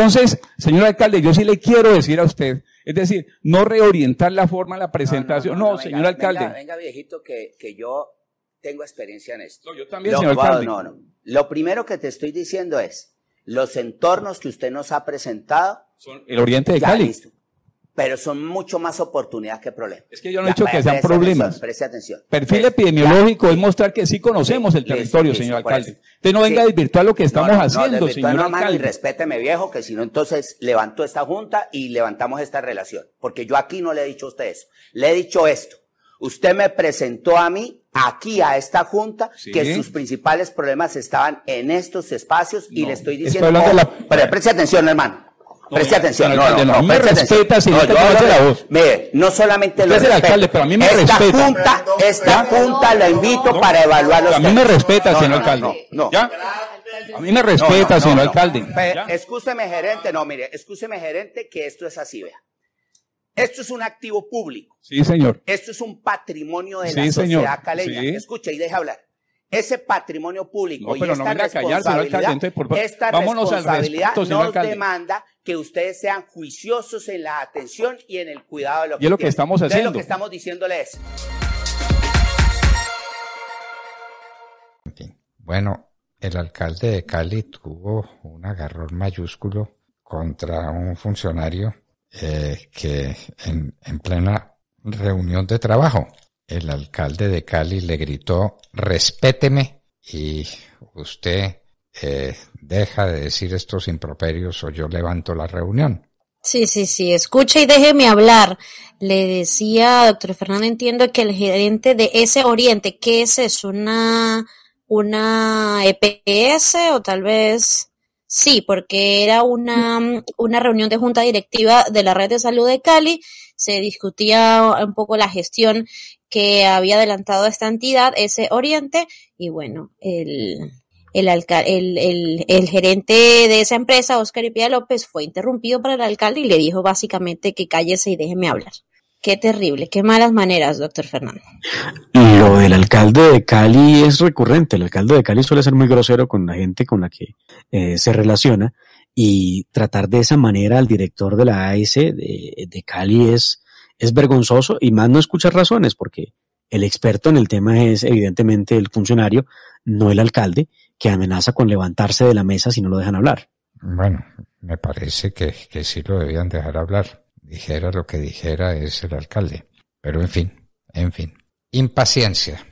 Entonces, señor alcalde, yo sí le quiero decir a usted, es decir, no reorientar la forma, de la presentación. No, señor alcalde. Venga, viejito, que, yo tengo experiencia en esto. yo también, señor alcalde. No, no. Lo primero que te estoy diciendo es, los entornos que usted nos ha presentado... Son el oriente de Cali pero son mucho más oportunidades que problemas. Es que yo no he dicho que sean problemas. Preste atención. Perfil epidemiológico es mostrar que sí conocemos el territorio, señor alcalde. Usted no venga a desvirtuar lo que estamos no, no, haciendo, no, señor alcalde. y respéteme, viejo, que si no, entonces levanto esta junta y levantamos esta relación. Porque yo aquí no le he dicho a usted eso. Le he dicho esto. Usted me presentó a mí, aquí a esta junta, que sus principales problemas estaban en estos espacios y le estoy diciendo... Pero preste atención, hermano. Preste atención, no, no, no, me respeta si no la voz. Mire, no solamente lo alcalde, pero a mí me esta Junta, esta junta la invito para evaluar los A mí me respeta, señor alcalde. No, ¿Ya? A mí me respeta, señor alcalde. Escúcheme, gerente, no, mire, escúcheme, gerente, que esto es así, vea. Esto es un activo público. Sí, señor. Esto es un patrimonio de sí, la sociedad señor. caleña. Sí. Escucha y deja hablar. Ese patrimonio público no, y esta no responsabilidad, callar, alcalde, por... esta responsabilidad no nos demanda que ustedes sean juiciosos en la atención y en el cuidado de lo que es lo estamos haciendo. lo que estamos diciéndoles. Bueno, el alcalde de Cali tuvo un agarrón mayúsculo contra un funcionario eh, que en plena reunión de trabajo el alcalde de Cali le gritó respéteme y usted eh, deja de decir estos improperios o yo levanto la reunión. Sí, sí, sí, escucha y déjeme hablar. Le decía, doctor Fernando, entiendo que el gerente de ese Oriente, ¿qué es eso? ¿Una, una EPS o tal vez? Sí, porque era una, una reunión de junta directiva de la Red de Salud de Cali. Se discutía un poco la gestión que había adelantado esta entidad, ese Oriente, y bueno, el, el, gerente de esa empresa, Oscar Ipia López, fue interrumpido por el alcalde y le dijo básicamente que cállese y déjeme hablar. Qué terrible, qué malas maneras, doctor Fernando. Lo del alcalde de Cali es recurrente. El alcalde de Cali suele ser muy grosero con la gente con la que eh, se relaciona y tratar de esa manera al director de la AS de, de Cali es, es vergonzoso y más no escuchar razones porque el experto en el tema es evidentemente el funcionario, no el alcalde, que amenaza con levantarse de la mesa si no lo dejan hablar. Bueno, me parece que, que sí lo debían dejar hablar. Dijera lo que dijera es el alcalde. Pero en fin, en fin. Impaciencia.